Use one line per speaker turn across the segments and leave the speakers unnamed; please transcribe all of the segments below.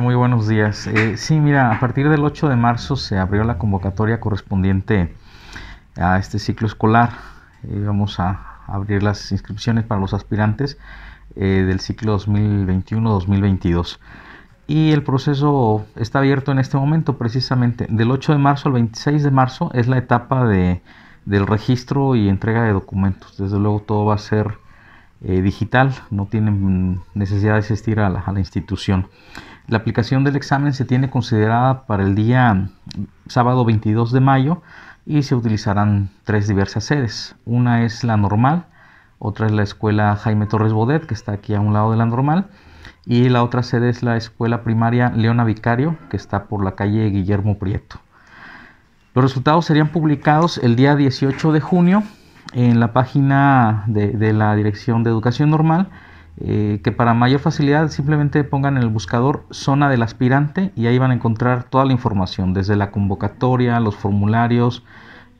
muy buenos días. Eh, sí, mira, a partir del 8 de marzo se abrió la convocatoria correspondiente a este ciclo escolar. Eh, vamos a abrir las inscripciones para los aspirantes eh, del ciclo 2021-2022. Y el proceso está abierto en este momento, precisamente. Del 8 de marzo al 26 de marzo es la etapa de, del registro y entrega de documentos. Desde luego todo va a ser digital, no tienen necesidad de asistir a la, a la institución. La aplicación del examen se tiene considerada para el día mm, sábado 22 de mayo y se utilizarán tres diversas sedes. Una es la normal, otra es la escuela Jaime Torres Bodet, que está aquí a un lado de la normal, y la otra sede es la escuela primaria Leona Vicario, que está por la calle Guillermo Prieto. Los resultados serían publicados el día 18 de junio en la página de, de la Dirección de Educación Normal eh, que para mayor facilidad simplemente pongan en el buscador zona del aspirante y ahí van a encontrar toda la información, desde la convocatoria, los formularios,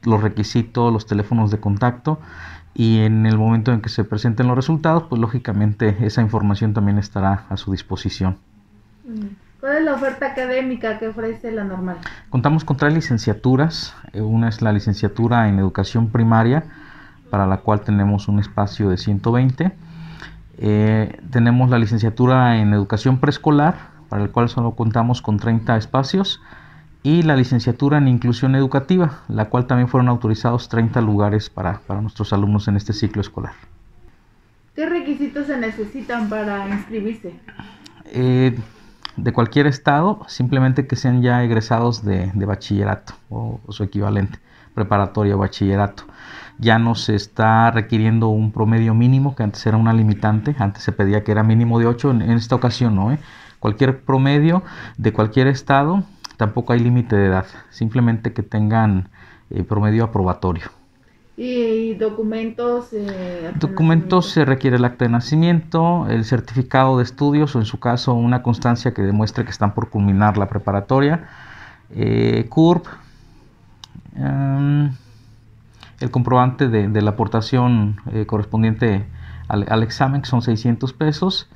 los requisitos, los teléfonos de contacto y en el momento en que se presenten los resultados, pues lógicamente esa información también estará a su disposición.
Mm. ¿Cuál es la oferta académica que ofrece la normal?
Contamos con tres licenciaturas. Eh, una es la licenciatura en educación primaria, para la cual tenemos un espacio de 120 eh, tenemos la licenciatura en educación preescolar, para el cual solo contamos con 30 espacios, y la licenciatura en inclusión educativa, la cual también fueron autorizados 30 lugares para, para nuestros alumnos en este ciclo escolar.
¿Qué requisitos se necesitan para inscribirse?
Eh, de cualquier estado, simplemente que sean ya egresados de, bachillerato o, su equivalente, preparatoria o bachillerato. Ya no se está requiriendo un promedio mínimo, que antes era una limitante, antes se pedía que era mínimo de 8, en, esta ocasión no. ¿eh? Cualquier promedio de cualquier estado, tampoco hay límite de edad, simplemente que tengan eh, promedio aprobatorio.
Y documentos. Eh, documentos
se requiere el acta de nacimiento, el certificado de estudios o en su caso una constancia que demuestre que están por culminar la preparatoria, eh, CURP, em, el comprobante de, la aportación eh, correspondiente al, examen, que son 600 pesos.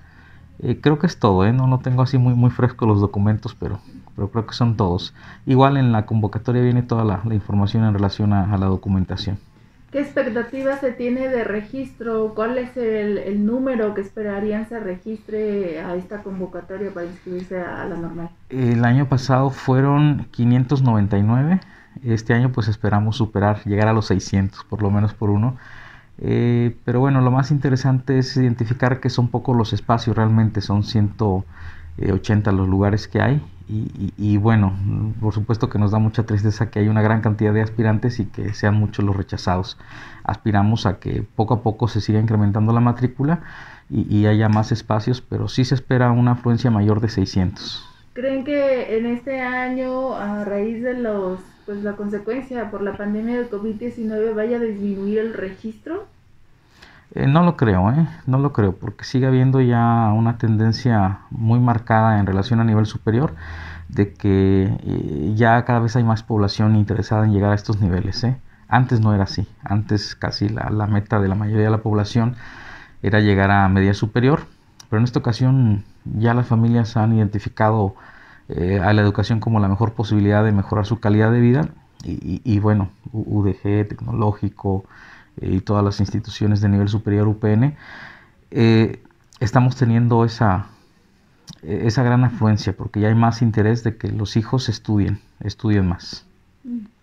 Eh, creo que es todo, no, no tengo así muy, muy fresco los documentos, pero, pero creo que son todos. Igual en la convocatoria viene toda la, información en relación a la documentación.
¿Qué expectativa se tiene de registro? ¿Cuál es el, número que esperarían se registre a esta convocatoria para inscribirse a, la normal?
El año pasado fueron 599, este año pues esperamos superar, llegar a los 600, por lo menos por uno. Eh, pero bueno, lo más interesante es identificar que son pocos los espacios, realmente son 100, 80 eh, los lugares que hay. Y, bueno, por supuesto que nos da mucha tristeza que hay una gran cantidad de aspirantes y que sean muchos los rechazados. Aspiramos a que poco a poco se siga incrementando la matrícula y, haya más espacios, pero sí se espera una afluencia mayor de 600.
¿Creen que en este año, a raíz de los, pues, la consecuencia por la pandemia del COVID-19, vaya a disminuir el registro?
Eh, no lo creo, ¿eh? no lo creo, porque sigue habiendo ya una tendencia muy marcada en relación a nivel superior de que eh, ya cada vez hay más población interesada en llegar a estos niveles. Antes no era así, antes casi la, meta de la mayoría de la población era llegar a media superior, pero en esta ocasión ya las familias han identificado a la educación como la mejor posibilidad de mejorar su calidad de vida y, y bueno, UDG, tecnológico, y todas las instituciones de nivel superior UPN, eh, estamos teniendo esa, e-, esa gran afluencia porque ya hay más interés de que los hijos estudien, estudien más. Mm.